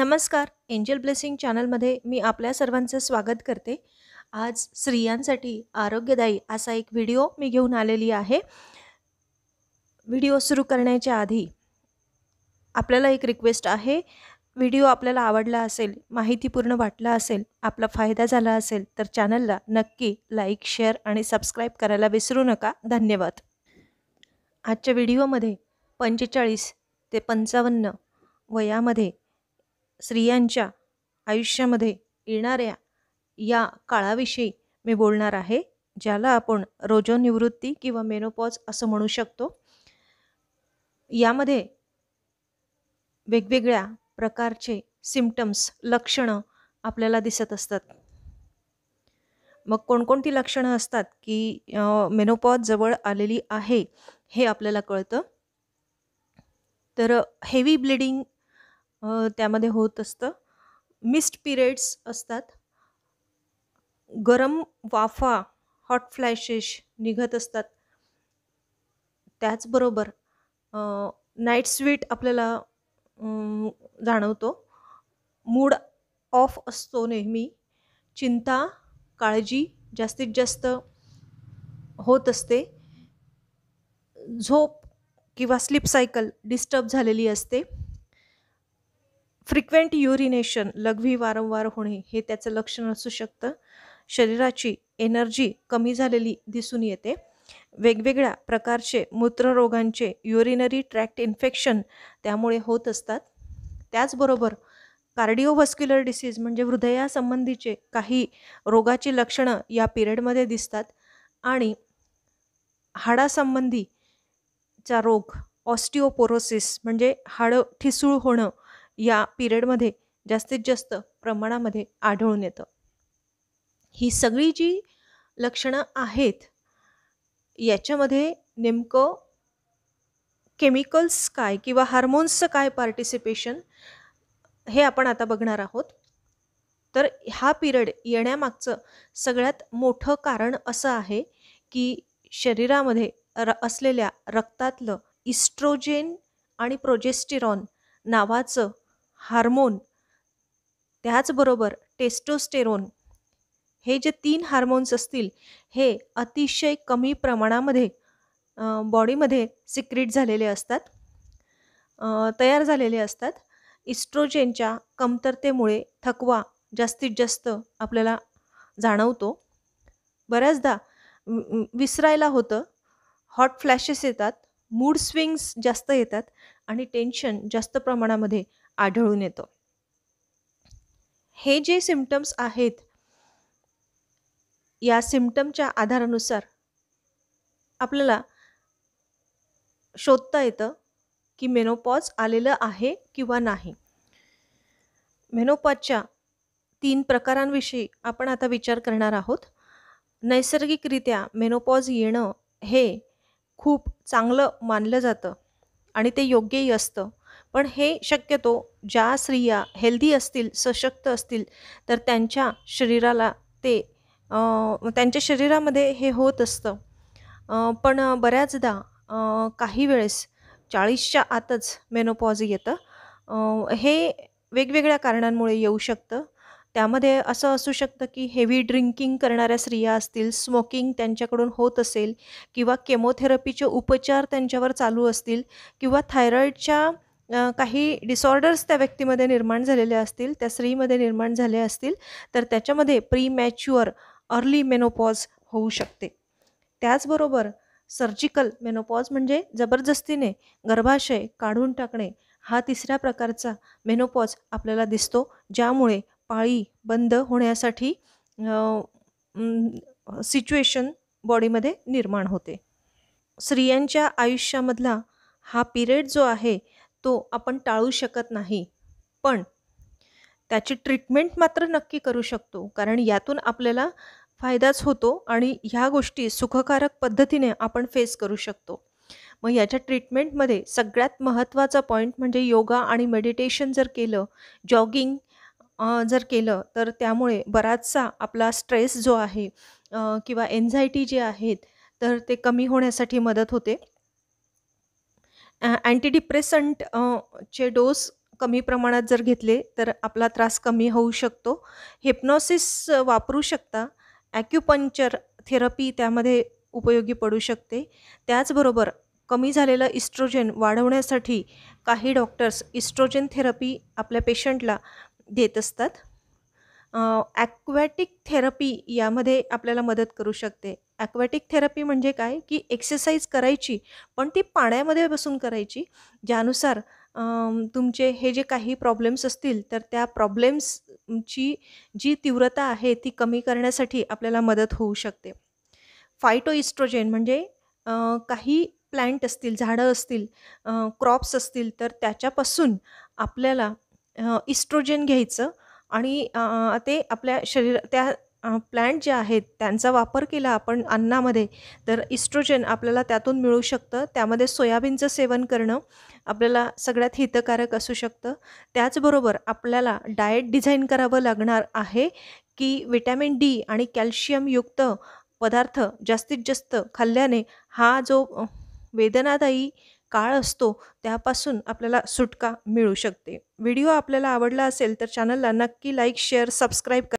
नमस्कार angel blessing चॅनलमध्ये मी आपल्या सर्वांचं स्वागत करते आज स्त्रियांसाठी आरोग्यदायी असा एक व्हिडिओ मी घेऊन आलेली आहे व्हिडिओ सुरू करण्याच्या आधी आपल्याला एक रिक्वेस्ट आहे व्हिडिओ आपल्याला आवडला असेल माहितीपूर्ण वाटला असेल आपला फायदा झाला असेल तर चॅनलला नक्की लाईक शेअर आणि सबस्क्राईब करायला विसरू नका धन्यवाद आजच्या व्हिडिओमध्ये पंचेचाळीस ते पंचावन्न वयामध्ये स्त्रियांच्या आयुष्यामध्ये येणाऱ्या या काळाविषयी मी बोलणार आहे ज्याला आपण रोजोनिवृत्ती किंवा मेनोपॉज असं म्हणू शकतो यामध्ये वेगवेगळ्या प्रकारचे सिम्पटम्स लक्षणं आपल्याला दिसत असतात मग कोणकोणती लक्षणं असतात की मेनोपॉज जवळ आलेली आहे हे आपल्याला कळतं तर हेवी ब्लिडिंग त्यामध्ये होत असतं मिस्ट पिरियड्स असतात गरम वाफा हॉट फ्लॅशेस निघत असतात त्याचबरोबर नाईट स्वीट आपल्याला जाणवतो मूड ऑफ असतो नेहमी चिंता काळजी जास्तीत जास्त होत असते झोप किंवा स्लीप सायकल डिस्टर्ब झालेली असते फ्रिक्वेंट युरिनेशन लघवी वारंवार होणे हे त्याचं लक्षण असू शकतं शरीराची एनर्जी कमी झालेली दिसून येते वेगवेगळ्या प्रकारचे मूत्ररोगांचे युरिनरी ट्रॅक्ट इन्फेक्शन त्यामुळे होत असतात त्याचबरोबर कार्डिओवस्क्युलर डिसीज म्हणजे हृदयासंबंधीचे काही रोगाची लक्षणं या पिरियडमध्ये दिसतात आणि हाडासंबंधीचा रोग ऑस्टिओपोरोसिस म्हणजे हाडं ठिसूळ होणं या पिरियडमध्ये जास्तीत जास्त प्रमाणामध्ये आढळून येतं ही सगळी जी लक्षणं आहेत याच्यामध्ये नेमकं केमिकल्स काय किंवा हार्मोन्सचं काय पार्टिसिपेशन हे आपण आता बघणार आहोत तर हा पिरियड येण्यामागचं सगळ्यात मोठं कारण असं आहे की शरीरामध्ये र असलेल्या रक्तातलं इस्ट्रोजेन आणि प्रोजेस्टिरॉन नावाचं हार्मोन त्याचबरोबर टेस्टोस्टेरोन हे जे तीन हार्मोन्स असतील हे अतिशय कमी प्रमाणामध्ये बॉडीमध्ये सिक्रीट झालेले असतात तयार झालेले असतात इस्ट्रोजेनच्या कमतरतेमुळे थकवा जास्तीत जास्त आपल्याला जाणवतो बऱ्याचदा विसरायला होतं हॉट फ्लॅशेस येतात मूड स्विंग्स जास्त येतात आणि टेन्शन जास्त प्रमाणामध्ये आढळून येतं हे जे सिमटम्स आहेत या सिमटमच्या आधारानुसार आपल्याला शोधता येतं की मेनोपॉज आलेलं आहे किंवा नाही मेनोपॉजच्या तीन प्रकारांविषयी आपण आता विचार करणार आहोत नैसर्गिकरित्या मेनोपॉज येणं हे खूप चांगलं मानलं जातं आणि ते योग्यही असतं पण हे शक्यतो ज्या स्त्रिया हेल्दी असतील सशक्त असतील तर त्यांच्या शरीराला ते त्यांच्या शरीरामध्ये हे होत असतं पण बऱ्याचदा काही वेळेस चाळीसच्या आतच मेनोपॉज येतं हे वेगवेगळ्या कारणांमुळे येऊ शकतं त्यामध्ये असं असू शकतं की हेवी ड्रिंकिंग करणाऱ्या स्त्रिया असतील स्मोकिंग त्यांच्याकडून होत असेल किंवा केमोथेरपीचे उपचार त्यांच्यावर चालू असतील किंवा थायरॉईडच्या काही डिसऑर्डर्स त्या व्यक्तीमध्ये निर्माण झालेले असतील त्या स्त्रीमध्ये निर्माण झाले असतील तर त्याच्यामध्ये प्री मॅच्युअर अर्ली मेनोपॉज होऊ शकते त्याचबरोबर सर्जिकल मेनोपॉज म्हणजे जबरदस्तीने गर्भाशय काढून टाकणे हा तिसऱ्या प्रकारचा मेनोपॉज आपल्याला दिसतो ज्यामुळे पाळी बंद होण्यासाठी सिच्युएशन बॉडीमध्ये निर्माण होते स्त्रियांच्या आयुष्यामधला हा पिरियड जो आहे तो आपण टाळू शकत नाही पण त्याची ट्रीटमेंट मात्र नक्की करू शकतो कारण यातून आपल्याला फायदाच होतो आणि ह्या गोष्टी सुखकारक पद्धतीने आपण फेस करू शकतो मग याच्या ट्रीटमेंटमध्ये सगळ्यात महत्त्वाचा पॉईंट म्हणजे योगा आणि मेडिटेशन जर केलं जॉगिंग जर केलं तर त्यामुळे बराचसा आपला स्ट्रेस जो आहे किंवा एन्झायटी जे आहेत तर ते कमी होण्यासाठी मदत होते अँटीडिप्रेसंट चे डोस कमी प्रमाणात जर घेतले तर आपला त्रास कमी होऊ शकतो हेप्नॉसिस वापरू शकता ॲक्युपंक्चर थेरपी त्यामध्ये उपयोगी पडू शकते त्याचबरोबर कमी झालेलं इस्ट्रोजन वाढवण्यासाठी काही डॉक्टर्स इस्ट्रोजन थेरपी आपल्या पेशंटला देत असतात ॲक्वॅटिक थेरपी यामध्ये आपल्याला मदत करू शकते ॲक्वॅटिक थेरपी म्हणजे काय की एक्सरसाइज करायची पण ती पाण्यामध्ये बसून करायची ज्यानुसार तुमचे हे जे काही प्रॉब्लेम्स असतील तर त्या प्रॉब्लेम्सची जी तीव्रता आहे ती कमी करण्यासाठी आपल्याला मदत होऊ शकते फायटो इस्ट्रोजेन म्हणजे काही प्लॅन्ट असतील झाडं असतील क्रॉप्स असतील तर त्याच्यापासून आपल्याला इस्ट्रोजेन घ्यायचं आणि ते आपल्या शरीर त्या प्लॅन्ट जे आहेत त्यांचा वापर केला आपण अन्नामध्ये तर इस्ट्रोजन आपल्याला त्यातून मिळू शकतं त्यामध्ये सोयाबीनचं सेवन करणं आपल्याला सगळ्यात हितकारक असू शकतं त्याचबरोबर आपल्याला डाएट डिझाईन करावं लागणार आहे की विटॅमिन डी आणि कॅल्शियमयुक्त पदार्थ जास्तीत जास्त खाल्ल्याने हा जो वेदनादायी काळ असतो त्यापासून आपल्याला सुटका मिळू शकते व्हिडिओ आपल्याला आवडला असेल तर चॅनलला नक्की लाईक शेअर सबस्क्राईब